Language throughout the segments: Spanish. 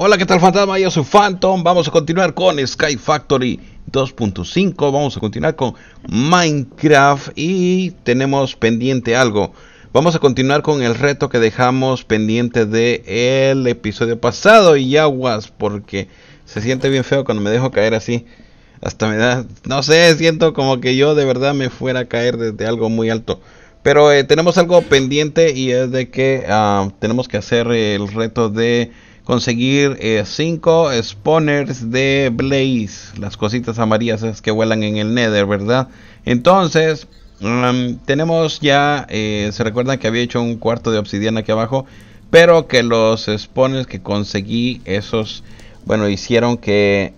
Hola, ¿qué tal fantasma? Yo soy Phantom. Vamos a continuar con Sky Factory 2.5. Vamos a continuar con Minecraft y tenemos pendiente algo. Vamos a continuar con el reto que dejamos pendiente de el episodio pasado y aguas porque se siente bien feo cuando me dejo caer así. Hasta me da, no sé, siento como que yo de verdad me fuera a caer desde algo muy alto. Pero eh, tenemos algo pendiente y es de que ah, tenemos que hacer el reto de conseguir 5 eh, spawners de Blaze, las cositas amarillas que vuelan en el Nether, ¿verdad? Entonces, tenemos ya, eh, se recuerdan que había hecho un cuarto de obsidiana aquí abajo, pero que los spawners que conseguí, esos, bueno, hicieron que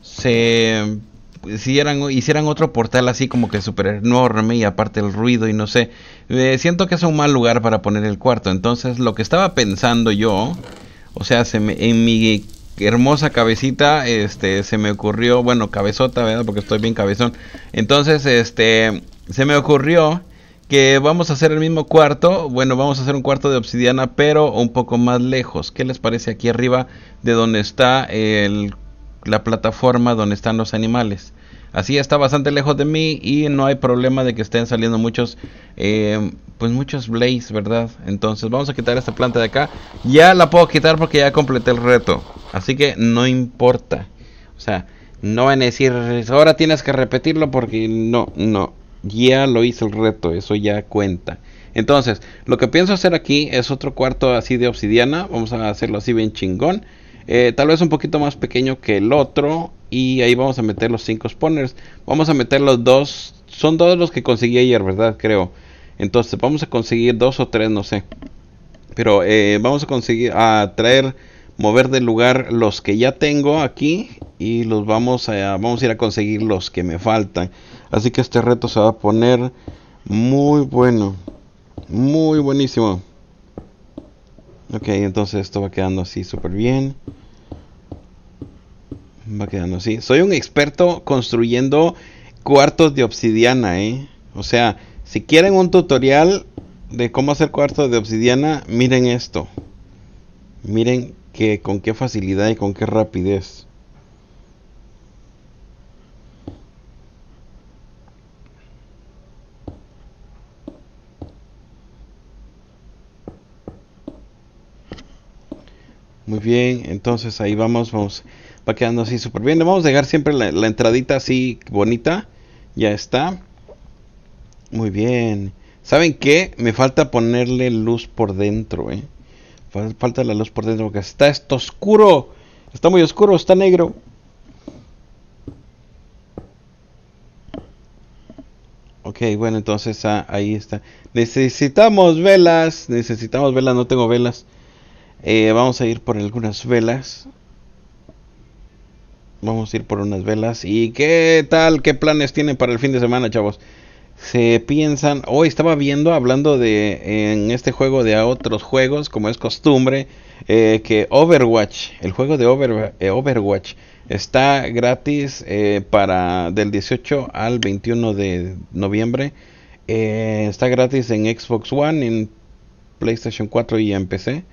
se pues, hicieran, hicieran otro portal así como que súper enorme y aparte el ruido y no sé. Eh, siento que es un mal lugar para poner el cuarto, entonces lo que estaba pensando yo o sea, en mi hermosa cabecita, este, se me ocurrió, bueno, cabezota, ¿verdad? Porque estoy bien cabezón. Entonces, este, se me ocurrió que vamos a hacer el mismo cuarto. Bueno, vamos a hacer un cuarto de obsidiana, pero un poco más lejos. ¿Qué les parece aquí arriba de donde está la plataforma donde están los animales? Así está bastante lejos de mí y no hay problema de que estén saliendo muchos, eh, pues muchos blaze, ¿verdad? Entonces vamos a quitar esta planta de acá. Ya la puedo quitar porque ya completé el reto. Así que no importa. O sea, no van a decir, ahora tienes que repetirlo porque no, no. Ya lo hice el reto, eso ya cuenta. Entonces, lo que pienso hacer aquí es otro cuarto así de obsidiana. Vamos a hacerlo así bien chingón. Eh, tal vez un poquito más pequeño que el otro y ahí vamos a meter los cinco spawners. Vamos a meter los dos, son todos los que conseguí ayer, ¿verdad? Creo. Entonces vamos a conseguir dos o tres, no sé. Pero eh, vamos a conseguir a traer, mover del lugar los que ya tengo aquí y los vamos a, vamos a ir a conseguir los que me faltan. Así que este reto se va a poner muy bueno, muy buenísimo. Ok, entonces esto va quedando así súper bien. Va quedando así. Soy un experto construyendo cuartos de obsidiana, ¿eh? O sea, si quieren un tutorial de cómo hacer cuartos de obsidiana, miren esto. Miren que con qué facilidad y con qué rapidez. Muy bien, entonces ahí vamos, vamos. Va quedando así súper bien. Le vamos a dejar siempre la, entradita así bonita. Ya está. Muy bien. ¿Saben qué? Me falta ponerle luz por dentro, eh. Falta la luz por dentro porque está esto oscuro. Está muy oscuro, está negro. Ok, bueno, entonces ah, ahí está. Necesitamos velas. Necesitamos velas, no tengo velas. Eh, vamos a ir por algunas velas. Vamos a ir por unas velas. ¿Y qué tal? ¿Qué planes tienen para el fin de semana, chavos? Se piensan. Hoy estaba viendo, hablando de. En este juego de a otros juegos, como es costumbre. Eh, que Overwatch, el juego de eh, Overwatch, está gratis eh, para del 18 al 21 de noviembre. está gratis en Xbox One, en PlayStation 4 y en PC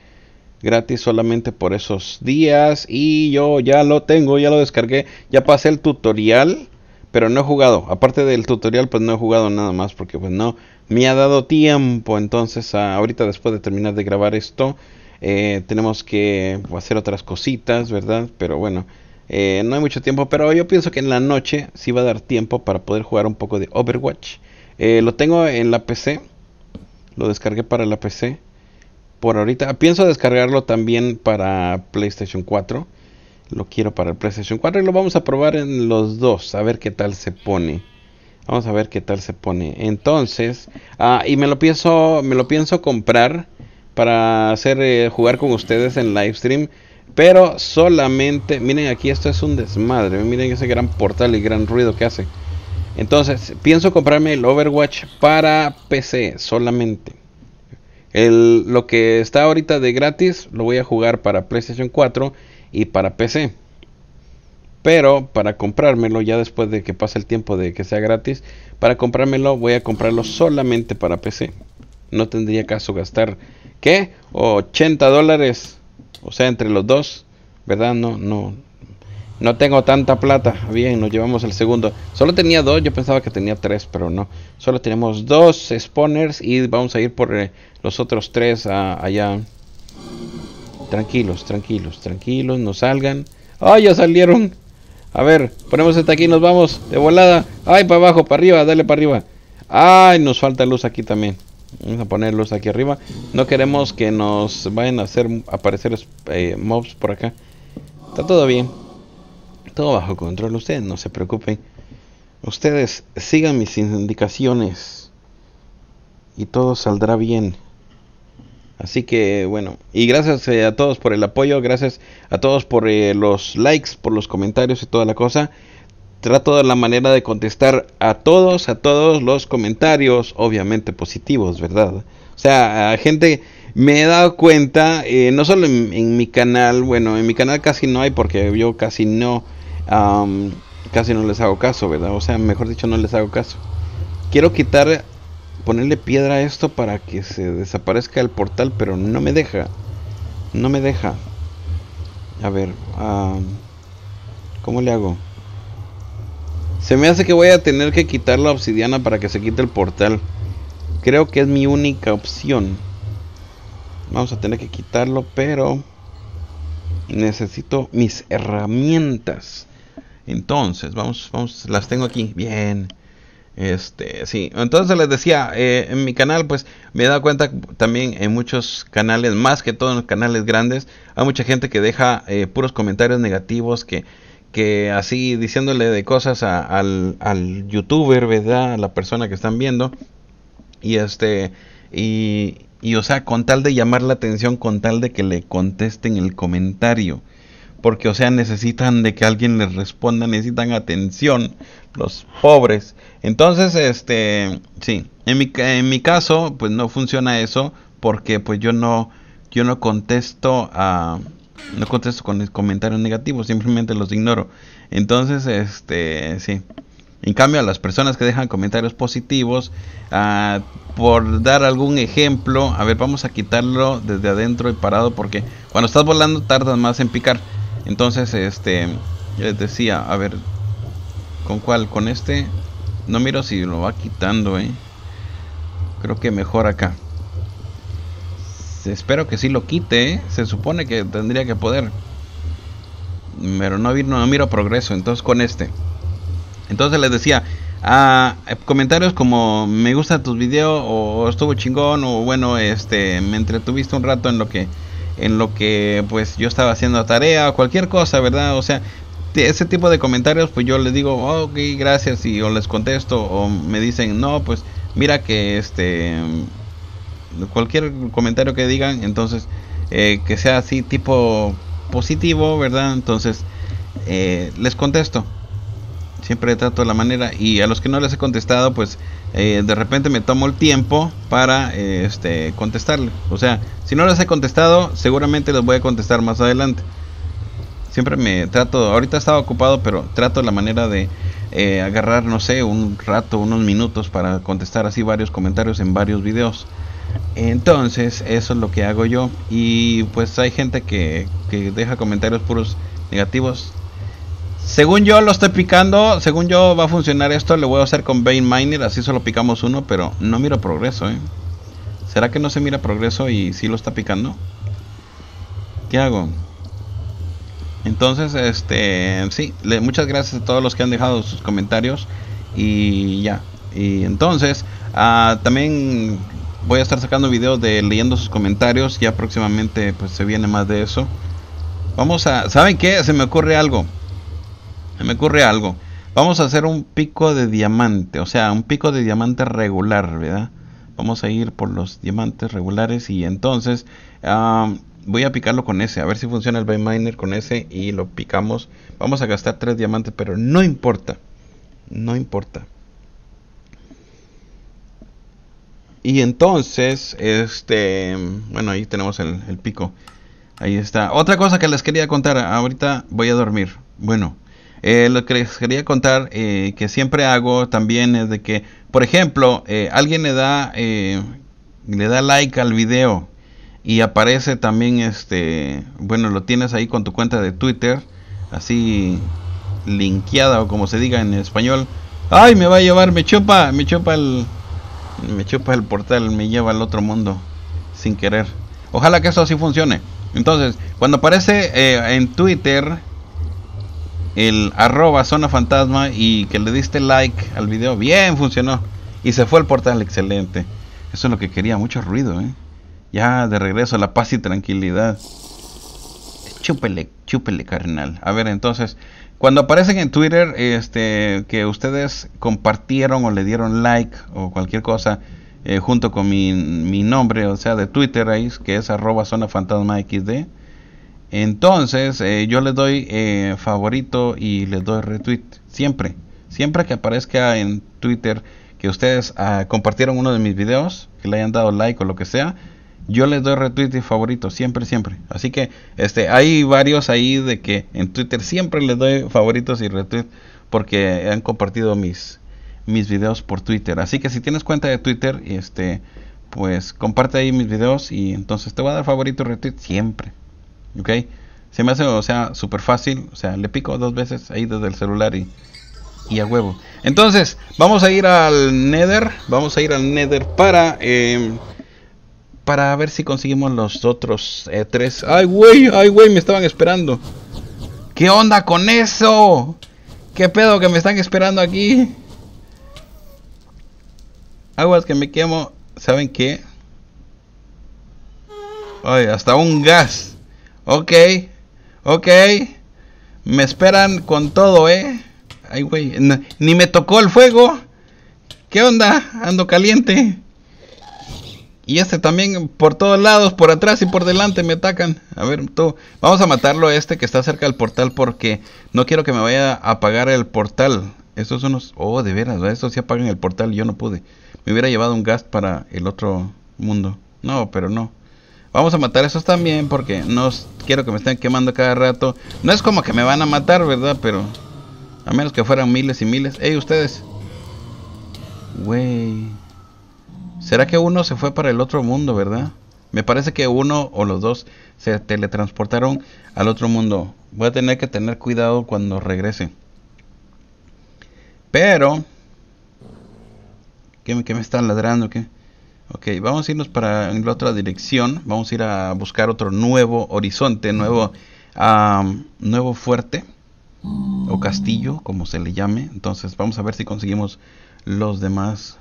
gratis solamente por esos días. Y yo ya lo tengo, ya lo descargué, ya pasé el tutorial, pero no he jugado. Aparte del tutorial, pues no he jugado nada más porque pues no me ha dado tiempo. Entonces ah, ahorita después de terminar de grabar esto, eh, tenemos que hacer otras cositas, ¿verdad? Pero bueno. Eh, no hay mucho tiempo, pero yo pienso que en la noche sí va a dar tiempo para poder jugar un poco de Overwatch. Eh, lo tengo en la PC. Lo descargué para la PC por ahorita. Pienso descargarlo también para PlayStation 4. Lo quiero para el PlayStation 4 y lo vamos a probar en los dos, a ver qué tal se pone. Vamos a ver qué tal se pone. Entonces, ah, y me lo pienso, me lo pienso comprar para hacer eh, jugar con ustedes en live stream. Pero solamente, miren aquí esto es un desmadre, miren ese gran portal y gran ruido que hace. Entonces, pienso comprarme el Overwatch para PC solamente. El, lo que está ahorita de gratis lo voy a jugar para PlayStation 4 y para PC. Pero para comprármelo, ya después de que pase el tiempo de que sea gratis, para comprármelo voy a comprarlo solamente para PC. No tendría caso gastar, ¿qué? 80 dólares. O sea, entre los dos, ¿verdad? No, no, no tengo tanta plata. Bien, nos llevamos el segundo. Solo tenía dos, yo pensaba que tenía tres, pero no. Solo tenemos dos spawners y vamos a ir por eh, los otros tres allá. Tranquilos, tranquilos, tranquilos, no salgan. ¡Ay, ya salieron! A ver, ponemos este aquí, y nos vamos de volada. ¡Ay, para abajo, para arriba, dale para arriba! ¡Ay, nos falta luz aquí también! Vamos a poner luz aquí arriba. No queremos que nos vayan a hacer aparecer eh, mobs por acá. Está todo bien todo bajo control. Ustedes no se preocupen. Ustedes sigan mis indicaciones y todo saldrá bien. Así que bueno, y gracias eh, a todos por el apoyo, gracias a todos por eh, los likes, por los comentarios y toda la cosa. Trato de la manera de contestar a todos, a todos los comentarios, obviamente positivos, ¿verdad? O sea, gente, me he dado cuenta, eh, no solo en, mi canal, bueno, en mi canal casi no hay porque yo casi no casi no les hago caso, ¿verdad? O sea, mejor dicho, no les hago caso. Quiero quitar, ponerle piedra a esto para que se desaparezca el portal, pero no me deja. No me deja. A ver, ¿cómo le hago? Se me hace que voy a tener que quitar la obsidiana para que se quite el portal. Creo que es mi única opción. Vamos a tener que quitarlo, pero necesito mis herramientas. Entonces, vamos, vamos, las tengo aquí. Bien. Este, sí. Entonces les decía, eh, en mi canal, pues me he dado cuenta también en muchos canales, más que todos en los canales grandes, hay mucha gente que deja eh, puros comentarios negativos que, que así diciéndole de cosas al, al, youtuber, ¿verdad? A la persona que están viendo. Y este, y, y o sea, con tal de llamar la atención, con tal de que le contesten el comentario porque o sea necesitan de que alguien les responda, necesitan atención, los pobres. Entonces, este, sí, en mi, en mi caso, pues no funciona eso, porque pues yo no, yo no contesto a, no contesto con comentarios negativos, simplemente los ignoro. Entonces, este, sí. En cambio, a las personas que dejan comentarios positivos, ah, por dar algún ejemplo, a ver, vamos a quitarlo desde adentro y parado porque cuando estás volando tardas más en picar. Entonces, este, les decía, a ver, ¿con cuál? Con este, no miro si lo va quitando, ¿eh? Creo que mejor acá. Espero que sí lo quite, ¿eh? se supone que tendría que poder. Pero no, no, miro progreso, entonces con este. Entonces les decía, a eh, comentarios como me gusta tus videos o estuvo chingón o bueno, este, me entretuviste un rato en lo que en lo que pues yo estaba haciendo tarea o cualquier cosa, ¿verdad? O sea, ese tipo de comentarios pues yo les digo, oh, ok, gracias y o les contesto o me dicen, no, pues mira que este, cualquier comentario que digan, entonces eh, que sea así tipo positivo, ¿verdad? Entonces eh, les contesto siempre trato de la manera y a los que no les he contestado pues eh, de repente me tomo el tiempo para eh, este contestarle o sea si no les he contestado seguramente les voy a contestar más adelante siempre me trato ahorita estaba ocupado pero trato la manera de eh, agarrar no sé un rato unos minutos para contestar así varios comentarios en varios videos entonces eso es lo que hago yo y pues hay gente que, que deja comentarios puros negativos según yo lo estoy picando, según yo va a funcionar esto, Le voy a hacer con Bane Miner, así solo picamos uno, pero no miro progreso, ¿eh? ¿Será que no se mira progreso y si lo está picando? ¿Qué hago? Entonces, este, sí, muchas gracias a todos los que han dejado sus comentarios y ya. Y entonces, ah, también voy a estar sacando videos de leyendo sus comentarios, ya próximamente pues se viene más de eso. Vamos a, ¿saben qué? Se me ocurre algo me ocurre algo. Vamos a hacer un pico de diamante, o sea, un pico de diamante regular, ¿verdad? Vamos a ir por los diamantes regulares y entonces ah, voy a picarlo con ese, a ver si funciona el Miner con ese y lo picamos. Vamos a gastar tres diamantes, pero no importa, no importa. Y entonces, este, bueno, ahí tenemos el, el pico. Ahí está. Otra cosa que les quería contar, ahorita voy a dormir. Bueno. Eh, lo que les quería contar eh, que siempre hago también es de que, por ejemplo, eh, alguien le da, le da like al video y aparece también, este, bueno, lo tienes ahí con tu cuenta de Twitter, así linkeada o como se diga en español. Ay, me va a llevar, me chupa, me chupa el, me chupa el portal, me lleva al otro mundo sin querer. Ojalá que eso así funcione. Entonces, cuando aparece en Twitter el arroba zona fantasma y que le diste like al video. Bien, funcionó. Y se fue el portal, excelente. Eso es lo que quería, mucho ruido, ¿eh? Ya de regreso a la paz y tranquilidad. Chúpele, chúpele, carnal. A ver, entonces, cuando aparecen en Twitter, este, que ustedes compartieron o le dieron like o cualquier cosa, eh, junto con mi, mi nombre, o sea, de Twitter ahí, que es arroba zona fantasma xd entonces eh, yo les doy eh, favorito y les doy retweet. Siempre, siempre que aparezca en Twitter que ustedes ah, compartieron uno de mis videos, que le hayan dado like o lo que sea, yo les doy retweet y favorito, siempre, siempre. Así que este, hay varios ahí de que en Twitter siempre les doy favoritos y retweet porque han compartido mis, mis videos por Twitter. Así que si tienes cuenta de Twitter, este, pues comparte ahí mis videos y entonces te voy a dar favorito y retweet siempre. ¿ok? Se me hace, o sea, súper fácil, o sea, le pico dos veces ahí desde el celular y, a huevo. Entonces, vamos a ir al Nether, vamos a ir al Nether para... Em, para ver si conseguimos los otros e tres. ¡Ay, güey! ¡Ay, güey! Me estaban esperando. ¿Qué onda con eso? ¿Qué pedo que me están esperando aquí? Aguas que me quemo. ¿Saben qué? Ay, hasta un gas Ok, ok. Me esperan con todo, ¿eh? Ay, güey. Ni me tocó el fuego. ¿Qué onda? Ando caliente. Y este también por todos lados, por atrás y por delante me atacan. A ver, tú. Vamos a matarlo a este que está cerca del portal porque no quiero que me vaya a apagar el portal. Estos son Oh, de veras, estos sí apagan el portal yo no pude. Me hubiera llevado un gas para el otro mundo. No, pero no. Vamos a matar esos también porque no quiero que me estén quemando cada rato. No es como que me van a matar, ¿verdad? Pero a menos que fueran miles y miles. ¡Ey, ustedes! Güey. ¿Será que uno se fue para el otro mundo, verdad? Me parece que uno o los dos se teletransportaron al otro mundo. Voy a tener que tener cuidado cuando regrese. Pero... qué me están ladrando? ¿Qué? Ok, vamos a irnos para en la otra dirección. Vamos a ir a buscar otro nuevo horizonte, nuevo, nuevo fuerte o castillo, como se le llame. Entonces vamos a ver si conseguimos los demás,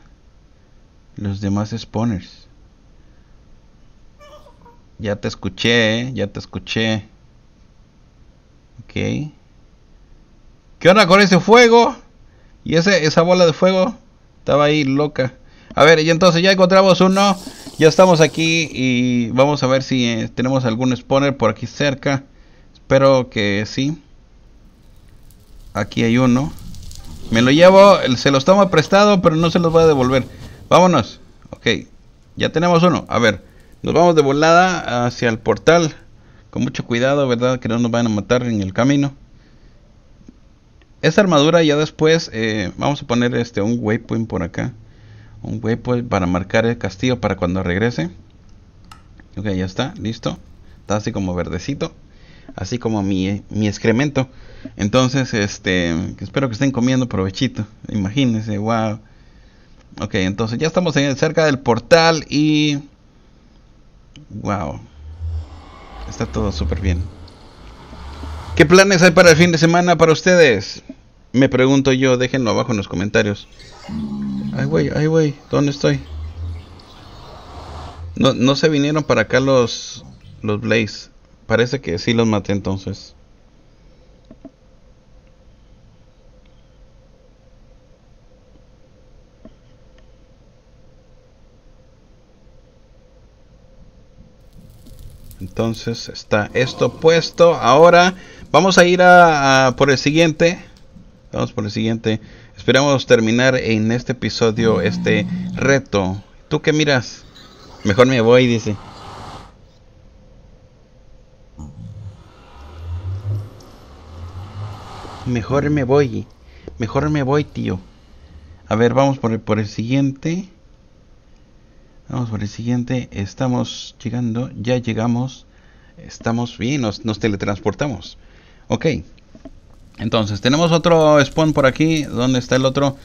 los demás spawners. Ya te escuché, ya te escuché. Ok. ¿Qué onda con ese fuego? Y ese, esa bola de fuego estaba ahí loca. A ver, y entonces ya encontramos uno. Ya estamos aquí y vamos a ver si eh, tenemos algún spawner por aquí cerca. Espero que sí. Aquí hay uno. Me lo llevo, se los toma prestado, pero no se los va a devolver. Vámonos. Ok, ya tenemos uno. A ver, nos vamos de volada hacia el portal. Con mucho cuidado, ¿verdad? Que no nos van a matar en el camino. Esta armadura ya después, eh, vamos a poner este un waypoint por acá un waypoint pues, para marcar el castillo para cuando regrese. Ok, ya está, listo. Está así como verdecito. Así como mi, excremento. Entonces, este, espero que estén comiendo provechito. Imagínense, wow. Ok, entonces ya estamos cerca del portal y... Wow. Está todo súper bien. ¿Qué planes hay para el fin de semana para ustedes? Me pregunto yo, déjenlo abajo en los comentarios. Ay, güey, ay, güey, ¿dónde estoy? No, se vinieron para acá los, los Blaze. Parece que sí los maté entonces. Entonces está esto puesto. Ahora vamos a ir por el siguiente. Vamos por el siguiente. Esperamos terminar en este episodio este reto. ¿Tú qué miras? Mejor me voy, dice. Mejor me voy. Mejor me voy, tío. A ver, vamos por el, por el siguiente. Vamos por el siguiente. Estamos llegando. Ya llegamos. Estamos bien. Nos, nos teletransportamos. Ok. Entonces, tenemos otro spawn por aquí. ¿Dónde está el otro?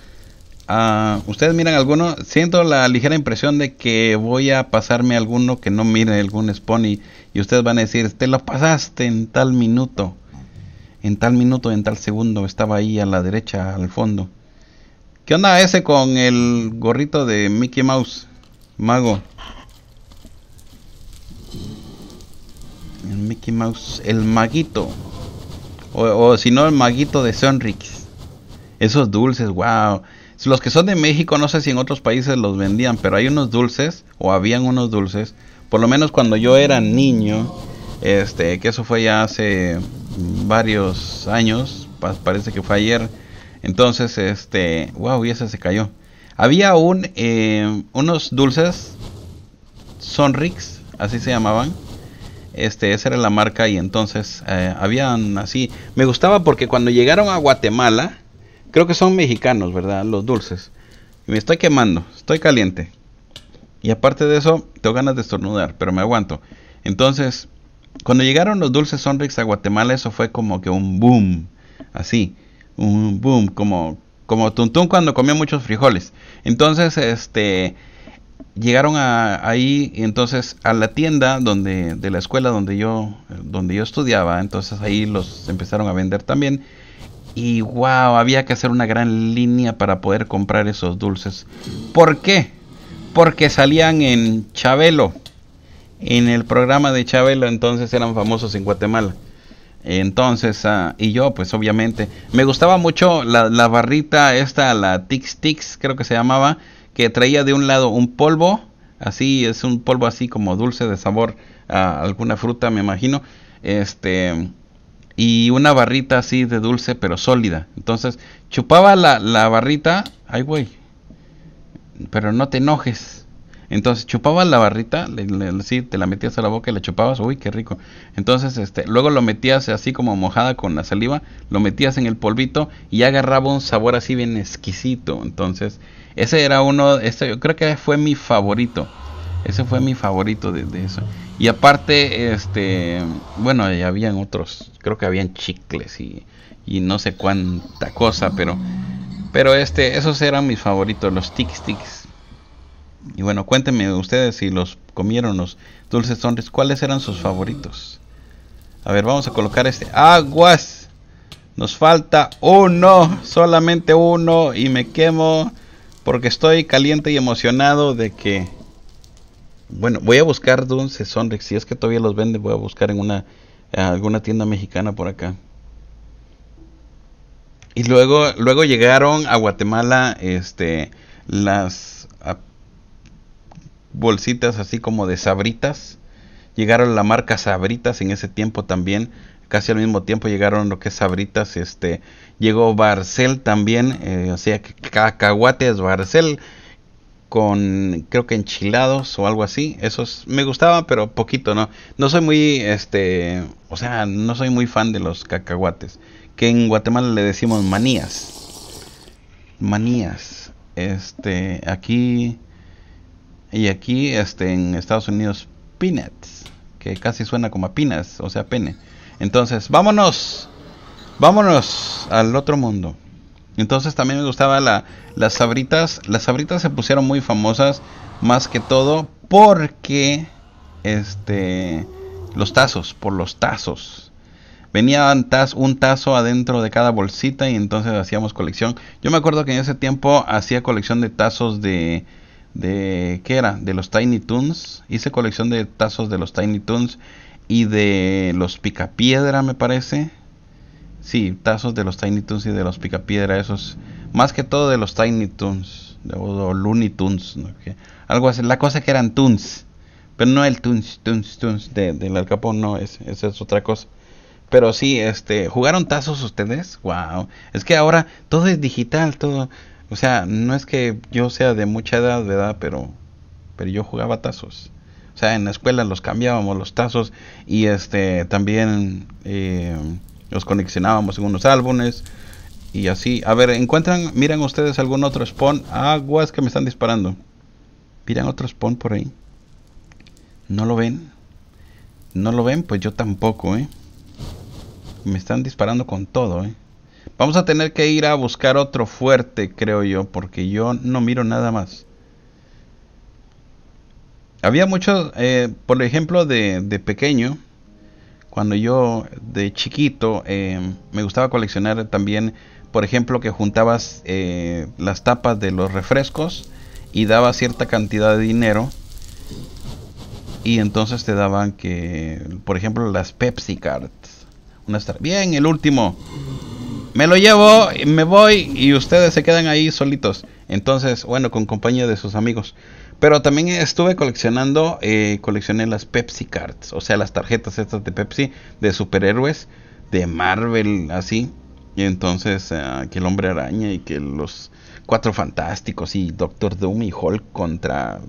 Ah, ustedes miran alguno. Siento la ligera impresión de que voy a pasarme alguno que no mire algún spawn. Y, y ustedes van a decir, te lo pasaste en tal minuto. En tal minuto, en tal segundo. Estaba ahí a la derecha, al fondo. ¿Qué onda ese con el gorrito de Mickey Mouse? Mago. El Mickey Mouse, el maguito. O, o si no, el maguito de Sonrix. Esos dulces, wow. Los que son de México, no sé si en otros países los vendían, pero hay unos dulces, o habían unos dulces, por lo menos cuando yo era niño, este, que eso fue ya hace varios años, parece que fue ayer. Entonces, este, wow, y ese se cayó. Había un, eh, unos dulces Sonrix, así se llamaban, este, esa era la marca y entonces eh, habían así. Me gustaba porque cuando llegaron a Guatemala, creo que son mexicanos, ¿verdad? Los dulces. Me estoy quemando, estoy caliente. Y aparte de eso, tengo ganas de estornudar, pero me aguanto. Entonces, cuando llegaron los dulces Sonrix a Guatemala, eso fue como que un boom, así, un boom, como como Tuntún cuando comía muchos frijoles. Entonces, este, llegaron a, ahí entonces a la tienda donde de la escuela donde yo donde yo estudiaba entonces ahí los empezaron a vender también y wow había que hacer una gran línea para poder comprar esos dulces ¿por qué? porque salían en Chabelo en el programa de Chabelo entonces eran famosos en Guatemala entonces ah, y yo pues obviamente me gustaba mucho la, la barrita esta la Tix Tix creo que se llamaba que traía de un lado un polvo, así es un polvo así como dulce de sabor a alguna fruta, me imagino, este y una barrita así de dulce pero sólida. Entonces chupaba la, la barrita, ay güey, pero no te enojes entonces chupabas la barrita, le, te la metías a la boca y la chupabas, uy, qué rico. Entonces, este, luego lo metías así como mojada con la saliva, lo metías en el polvito y agarraba un sabor así bien exquisito. Entonces, ese era uno, ese, yo creo que fue mi favorito. Ese fue mi favorito de, eso. Y aparte, este, bueno, ya habían otros, creo que habían chicles y, no sé cuánta cosa, pero, pero este, esos eran mis favoritos, los tic tics y bueno, cuéntenme ustedes si los comieron los dulces sonris, ¿cuáles eran sus favoritos? A ver, vamos a colocar este. ¡Aguas! Nos falta uno, solamente uno, y me quemo porque estoy caliente y emocionado de que... Bueno, voy a buscar dulces sonrix, si es que todavía los vende, voy a buscar en una alguna tienda mexicana por acá. Y luego, luego llegaron a Guatemala este, las bolsitas así como de sabritas. Llegaron la marca Sabritas en ese tiempo también. Casi al mismo tiempo llegaron lo que es Sabritas. Este, llegó Barcel también. Eh, o sea, cacahuates Barcel con creo que enchilados o algo así. Esos me gustaba, pero poquito, ¿no? No soy muy, este, o sea, no soy muy fan de los cacahuates. Que en Guatemala le decimos manías. Manías. Este, aquí y aquí este, en Estados Unidos, peanuts, que casi suena como a pinas, o sea, pene. Entonces, vámonos, vámonos al otro mundo. Entonces también me gustaba la, las sabritas. Las sabritas se pusieron muy famosas, más que todo porque este los tazos, por los tazos. Venían un tazo adentro de cada bolsita y entonces hacíamos colección. Yo me acuerdo que en ese tiempo hacía colección de tazos de de qué era de los Tiny Toons hice colección de tazos de los Tiny Toons y de los Picapiedra me parece sí tazos de los Tiny Toons y de los Picapiedra esos más que todo de los Tiny Toons los Looney Toons. algo así la cosa que eran Toons pero no el Toons Toons Toons de, del Al Capón no esa es otra cosa pero sí este jugaron tazos ustedes wow es que ahora todo es digital todo o sea, no es que yo sea de mucha edad, ¿verdad? Pero, pero yo jugaba tazos. O sea, en la escuela los cambiábamos los tazos y este también eh, los conexionábamos en unos álbumes y así. A ver, encuentran, miran ustedes algún otro spawn. Aguas que me están disparando. Miran otro spawn por ahí. No lo ven. No lo ven, pues yo tampoco, ¿eh? Me están disparando con todo, ¿eh? Vamos a tener que ir a buscar otro fuerte, creo yo, porque yo no miro nada más. Había mucho eh, por ejemplo, de, pequeño, cuando yo de chiquito eh, me gustaba coleccionar también, por ejemplo, que juntabas eh, las tapas de los refrescos y daba cierta cantidad de dinero y entonces te daban que, por ejemplo, las Pepsi Cards. bien, el último me lo llevo, me voy y ustedes se quedan ahí solitos. Entonces, bueno, con compañía de sus amigos. Pero también estuve coleccionando, eh, coleccioné las Pepsi Cards, o sea, las tarjetas estas de Pepsi, de superhéroes, de Marvel, así. Y entonces, Aquel eh, que el hombre araña y que los cuatro fantásticos y Doctor Doom y Hulk contra,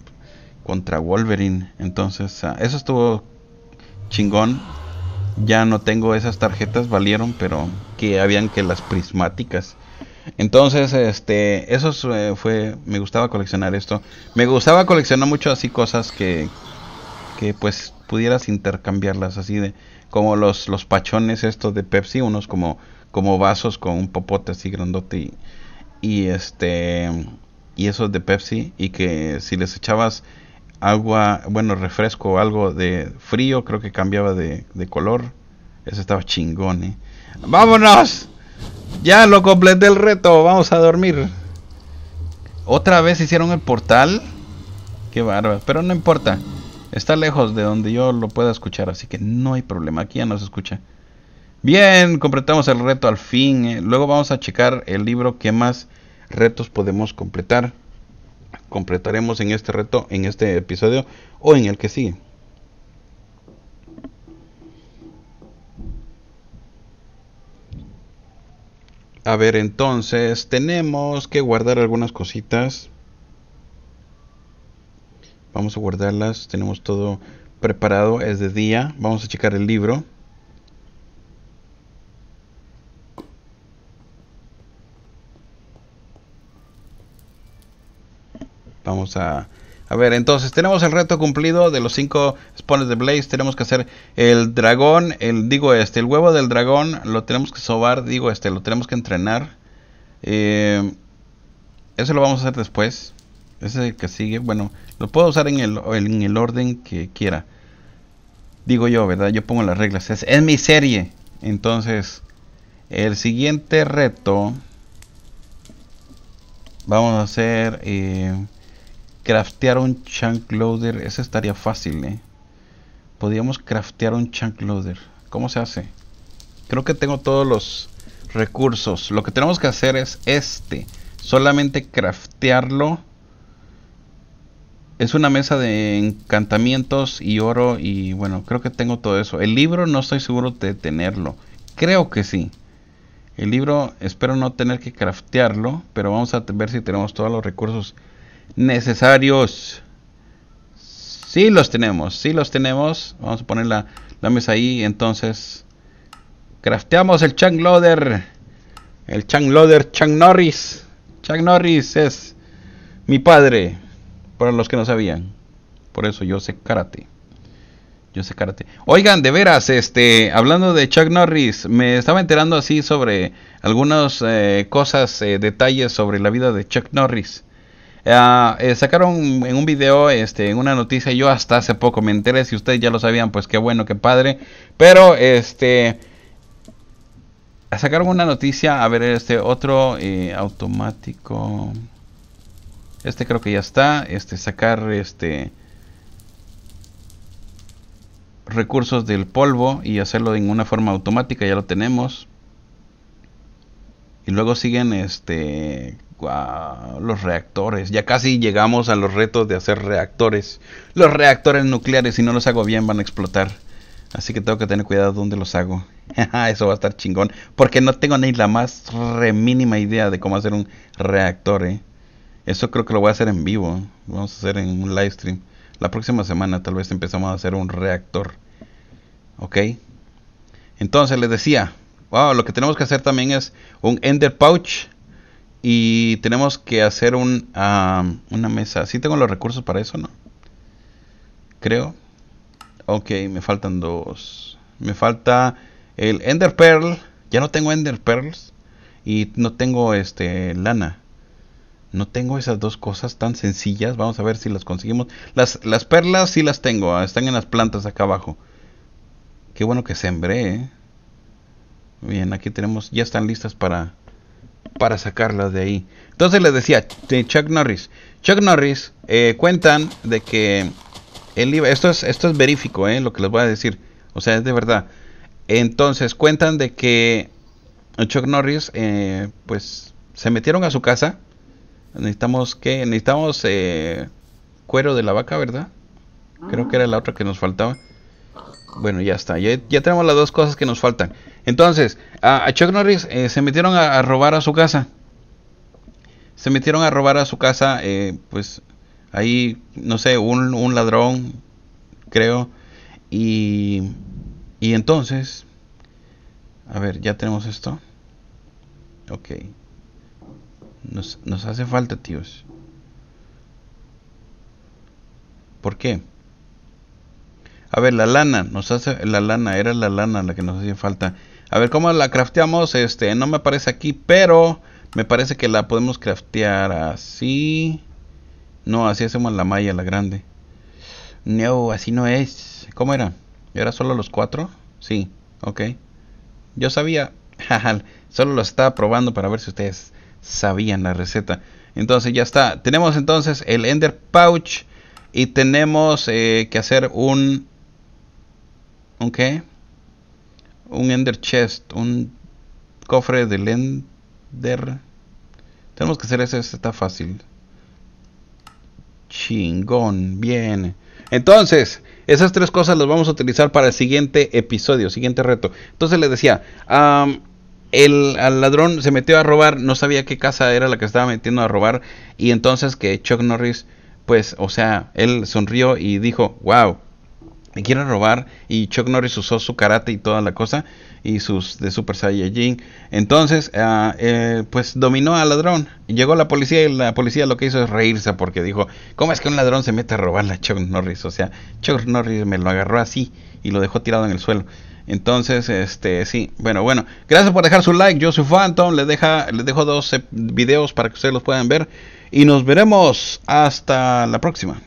contra Wolverine. Entonces, ah, eso estuvo chingón. Ya no tengo esas tarjetas, valieron, pero que habían que las prismáticas. Entonces, este, eso eh, fue, me gustaba coleccionar esto. Me gustaba coleccionar mucho así cosas que, que pues pudieras intercambiarlas así de, como los, los pachones estos de Pepsi, unos como, como vasos con un popote así grandote y, y este, y esos de Pepsi y que si les echabas agua, bueno, refresco, algo de frío, creo que cambiaba de, color. Eso estaba chingón, ¿eh? ¡Vámonos! Ya lo completé el reto, vamos a dormir. Otra vez hicieron el portal. Qué barba. pero no importa. Está lejos de donde yo lo pueda escuchar, así que no hay problema, aquí ya se escucha. Bien, completamos el reto al fin. ¿eh? Luego vamos a checar el libro ¿Qué más retos podemos completar completaremos en este reto, en este episodio o en el que sigue. A ver, entonces tenemos que guardar algunas cositas. Vamos a guardarlas. Tenemos todo preparado. Es de día. Vamos a checar el libro. Vamos a, a ver, entonces tenemos el reto cumplido de los cinco spawns de Blaze. Tenemos que hacer el dragón, el digo este, el huevo del dragón lo tenemos que sobar, digo este, lo tenemos que entrenar. Eh, eso lo vamos a hacer después. Ese es el que sigue. Bueno, lo puedo usar en el, en el orden que quiera. Digo yo, ¿verdad? Yo pongo las reglas. Es, es mi serie. Entonces, el siguiente reto. Vamos a hacer... Eh, craftear un chunk loader, ese estaría fácil, ¿eh? Podríamos craftear un chunk loader. ¿Cómo se hace? Creo que tengo todos los recursos. Lo que tenemos que hacer es este. Solamente craftearlo. Es una mesa de encantamientos y oro y bueno, creo que tengo todo eso. El libro no estoy seguro de tenerlo. Creo que sí. El libro espero no tener que craftearlo, pero vamos a ver si tenemos todos los recursos necesarios. Sí los tenemos, si los tenemos. Vamos a poner la, mesa ahí. Entonces, crafteamos el Chang Loader. El Chang Loader, Chuck Norris. Chuck Norris es mi padre, para los que no sabían. Por eso yo sé karate. Yo sé karate. Oigan, de veras, este, hablando de Chuck Norris, me estaba enterando así sobre algunas eh, cosas, eh, detalles sobre la vida de Chuck Norris. Ah, eh, sacaron en un video, este, en una noticia, yo hasta hace poco me enteré, si ustedes ya lo sabían, pues qué bueno, qué padre. Pero, este, sacaron una noticia, a ver, este otro eh, automático. Este creo que ya está, este, sacar, este, recursos del polvo y hacerlo en una forma automática, ya lo tenemos. Y luego siguen este los reactores. Ya casi llegamos a los retos de hacer reactores. Los reactores nucleares, si no los hago bien, van a explotar. Así que tengo que tener cuidado dónde los hago. Eso va a estar chingón. Porque no tengo ni la más mínima idea de cómo hacer un reactor. ¿eh? Eso creo que lo voy a hacer en vivo. Vamos a hacer en un live stream. La próxima semana tal vez empezamos a hacer un reactor. ¿Ok? Entonces les decía, lo que tenemos que hacer también es un Ender Pouch. Y tenemos que hacer un, una mesa. Sí tengo los recursos para eso, ¿no? Creo. Ok, me faltan dos. Me falta el Ender Pearl. Ya no tengo Ender Pearls. Y no tengo este lana. No tengo esas dos cosas tan sencillas. Vamos a ver si las conseguimos. Las, las perlas sí las tengo. Están en las plantas acá abajo. Qué bueno que sembré, ¿eh? Bien, aquí tenemos, ya están listas para, para sacarlas de ahí. Entonces les decía, Chuck Norris. Chuck Norris eh, cuentan de que él esto es, esto es verífico, eh, lo que les voy a decir. O sea, es de verdad. Entonces cuentan de que Chuck Norris, eh, pues, se metieron a su casa. Necesitamos que, necesitamos cuero de la vaca, ¿verdad? Creo que era la otra que nos faltaba. Bueno, ya está. ya tenemos las dos cosas que nos faltan. Entonces, a, Chuck Norris eh, se metieron a, robar a su casa. Se metieron a robar a su casa, eh, pues ahí, no sé, un, un ladrón, creo. Y, y entonces, a ver, ya tenemos esto. Ok. Nos, nos hace falta, tíos. ¿Por qué? A ver, la lana, nos hace la lana, era la lana la que nos hacía falta. A ver cómo la crafteamos. Este, no me aparece aquí, pero me parece que la podemos craftear así. No, así hacemos la malla, la grande. No, así no es. ¿Cómo era? ¿Era solo los cuatro? Sí, ok. Yo sabía. solo lo estaba probando para ver si ustedes sabían la receta. Entonces ya está. Tenemos entonces el Ender Pouch. Y tenemos eh, que hacer un... ¿Un un Ender Chest, un cofre del Ender. Tenemos que hacer ese, está fácil. Chingón, bien. Entonces, esas tres cosas las vamos a utilizar para el siguiente episodio, siguiente reto. Entonces le decía, el, el, ladrón se metió a robar, no sabía qué casa era la que estaba metiendo a robar. Y entonces que Chuck Norris, pues, o sea, él sonrió y dijo, wow, me quiere robar y Chuck Norris usó su karate y toda la cosa y sus de Super Saiyajin. Entonces, ah, eh, pues dominó al ladrón. Llegó la policía y la policía lo que hizo es reírse porque dijo, ¿cómo es que un ladrón se mete a robar a Chuck Norris? O sea, Chuck Norris me lo agarró así y lo dejó tirado en el suelo. Entonces, este, sí, bueno, bueno, gracias por dejar su like, yo soy Phantom, les, deja, les dejo dos eh, videos para que ustedes los puedan ver y nos veremos hasta la próxima.